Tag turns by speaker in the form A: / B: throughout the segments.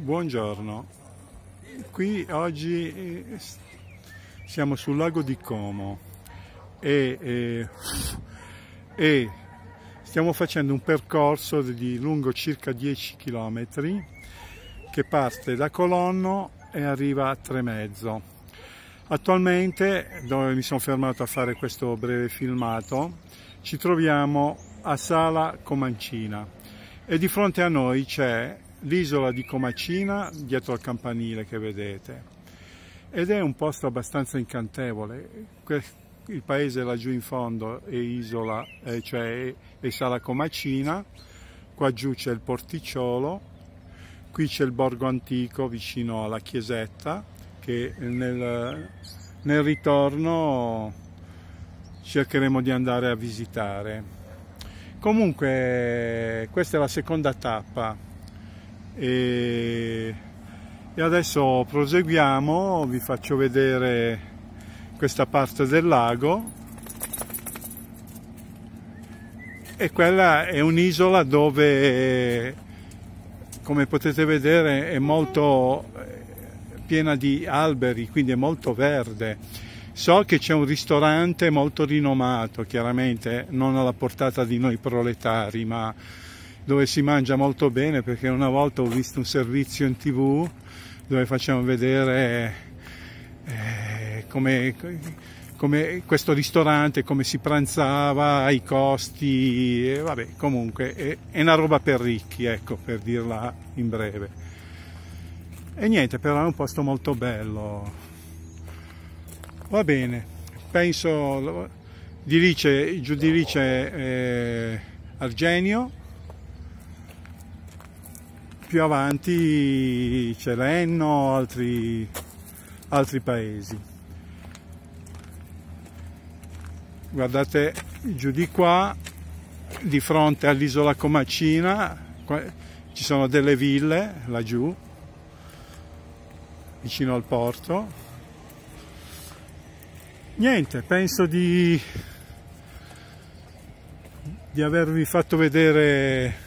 A: Buongiorno, qui oggi eh, siamo sul lago di Como e, e, eh, e stiamo facendo un percorso di lungo circa 10 km che parte da Colonno e arriva a Tremezzo. Attualmente, dove mi sono fermato a fare questo breve filmato, ci troviamo a Sala Comancina e di fronte a noi c'è l'isola di Comacina dietro al campanile che vedete ed è un posto abbastanza incantevole. Il paese laggiù in fondo è isola, eh, cioè è Sala Comacina, qua giù c'è il porticciolo, qui c'è il borgo antico vicino alla chiesetta che nel, nel ritorno cercheremo di andare a visitare. Comunque questa è la seconda tappa e, e adesso proseguiamo, vi faccio vedere questa parte del lago e quella è un'isola dove come potete vedere è molto eh, piena di alberi quindi è molto verde so che c'è un ristorante molto rinomato chiaramente non alla portata di noi proletari ma dove si mangia molto bene perché una volta ho visto un servizio in tv dove facciamo vedere eh, come, come, questo ristorante, come si pranzava, i costi, eh, vabbè comunque è, è una roba per ricchi ecco per dirla in breve. E niente però è un posto molto bello. Va bene, penso, dirice, giù dirice eh, Argenio più avanti c'è Lenno, altri, altri paesi. Guardate giù di qua, di fronte all'isola Comacina, ci sono delle ville laggiù, vicino al porto. Niente, penso di, di avervi fatto vedere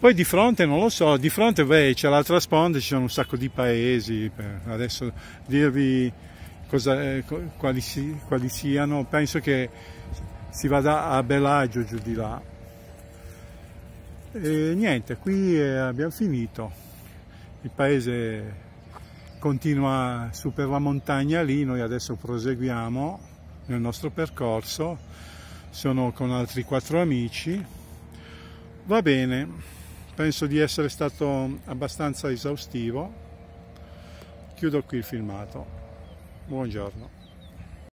A: poi di fronte, non lo so, di fronte beh, c'è l'altra sponda, ci sono un sacco di paesi, adesso dirvi cosa, eh, quali, si, quali, siano, penso che si vada a Belagio giù di là. E niente, qui eh, abbiamo finito, il paese continua su per la montagna lì, noi adesso proseguiamo nel nostro percorso, sono con altri quattro amici, va bene penso di essere stato abbastanza esaustivo. Chiudo qui il filmato. Buongiorno.